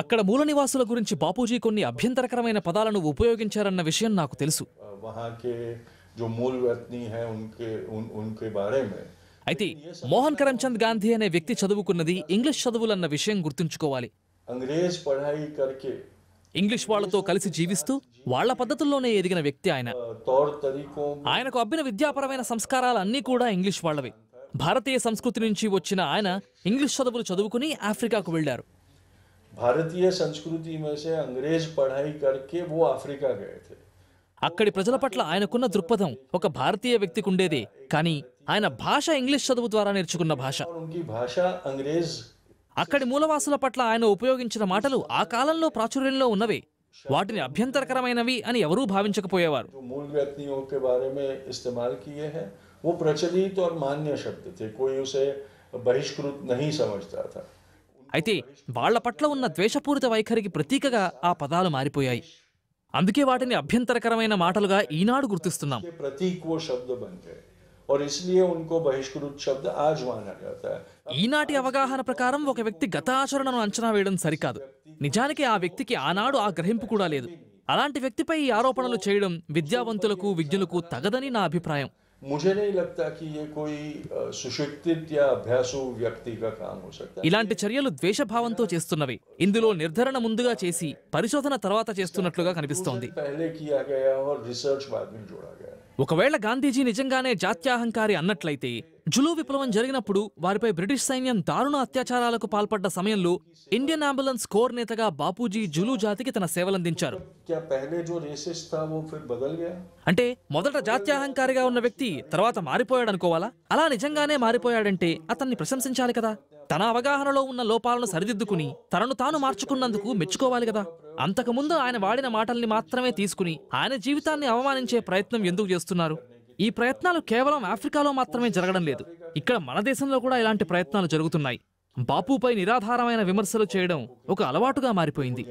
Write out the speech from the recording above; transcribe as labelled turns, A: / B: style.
A: అక్కడ మూల నివాసుల గురించి బాపూజీ కొన్ని అభ్యంతరకరమైన పదాలను ఉపయోగించారన్న విషయం నాకు తెలుసు అయితే మోహన్ కరమ్చంద్ గాంధీ అనే వ్యక్తి చదువుకున్నది ఇంగ్లీష్ చదువులన్న విషయం గుర్తుంచుకోవాలి ఇంగ్లీష్ వాళ్లతో కలిసి జీవిస్తూ వాళ్ల పద్ధతుల్లోనే ఎదిగిన వ్యక్తి ఆయన ఆయనకు అబ్బిన విద్యాపరమైన సంస్కారాలన్నీ కూడా ఇంగ్లీష్ వాళ్లవే భారతీయ సంస్కృతి నుంచి వచ్చిన ఆయన ఇంగ్లీష్ చదువులు చదువుకుని ఆఫ్రికాకు వెళ్ళారు
B: భారతీయ సంస్కృతి అంగ్రేజ్ ఆఫ్రికా
A: అక్కడి ప్రజల పట్ల ఆయనకున్న దృక్పథం ఒక భారతీయ వ్యక్తికి ఉండేది కానీ ఆయన భాష ఇంగ్లీష్ చదువు ద్వారా నేర్చుకున్న భాష అక్కడి మూలవాసుల పట్ల ఆయన ఉపయోగించిన మాటలు ఆ కాలంలో ప్రాచుర్యంలో ఉన్నవి వాటిని అభ్యంతరకరమైనవి అని ఎవరూ భావించకపోయేవారు
B: वो प्रचलित और मान्य शब्द थे कोई उसे बहिष्कृत नहीं समझता था
A: అయితే వాళ్ల పట్ల ఉన్న ద్వేషపూరిత వైఖరికి ప్రతీకగా ఆ పదాలు మారిపోయాయి అందుకే వాటిని అభ్యంతరకరమైన మాటలుగా ఈనాడు గుర్తిస్తున్నాం ఈనాటి అవగాహన ప్రకారం ఒక వ్యక్తి గత ఆచరణను అంచనా వేయడం సరికాదు నిజానికి ఆ వ్యక్తికి ఆనాడు ఆ గ్రహింపు కూడా లేదు అలాంటి వ్యక్తిపై ఈ ఆరోపణలు చేయడం విద్యావంతులకు విద్యులకు తగదని నా అభిప్రాయం ఇలాంటి చర్యలు ద్వేషభావంతో చేస్తున్నవి ఇందులో నిర్ధారణ ముందుగా చేసి పరిశోధన తర్వాత చేస్తున్నట్లుగా కనిపిస్తోంది ఒకవేళ గాంధీజీ నిజంగానే జాత్యాహంకారి అన్నట్లయితే జులూ విప్లవం జరిగినప్పుడు వారిపై బ్రిటిష్ సైన్యం దారుణ అత్యాచారాలకు పాల్పడ్డ సమయంలో ఇండియన్ అంబులెన్స్ కోర్ నేతగా బాపూజీ జులూ జాతికి తన సేవలందించారు అంటే మొదట జాత్యాహంకారిగా ఉన్న వ్యక్తి తర్వాత మారిపోయాడు అనుకోవాలా అలా నిజంగానే మారిపోయాడంటే అతన్ని ప్రశంసించాలి కదా తన అవగాహనలో ఉన్న లోపాలను సరిదిద్దుకుని తనను తాను మార్చుకున్నందుకు మెచ్చుకోవాలి కదా అంతకుముందు ఆయన వాడిన మాటల్ని మాత్రమే తీసుకుని ఆయన జీవితాన్ని అవమానించే ప్రయత్నం ఎందుకు చేస్తున్నారు ఈ ప్రయత్నాలు కేవలం ఆఫ్రికాలో మాత్రమే జరగడం లేదు ఇక్కడ మన దేశంలో కూడా ఇలాంటి ప్రయత్నాలు జరుగుతున్నాయి బాపుపై నిరాధారమైన విమర్శలు చేయడం ఒక అలవాటుగా మారిపోయింది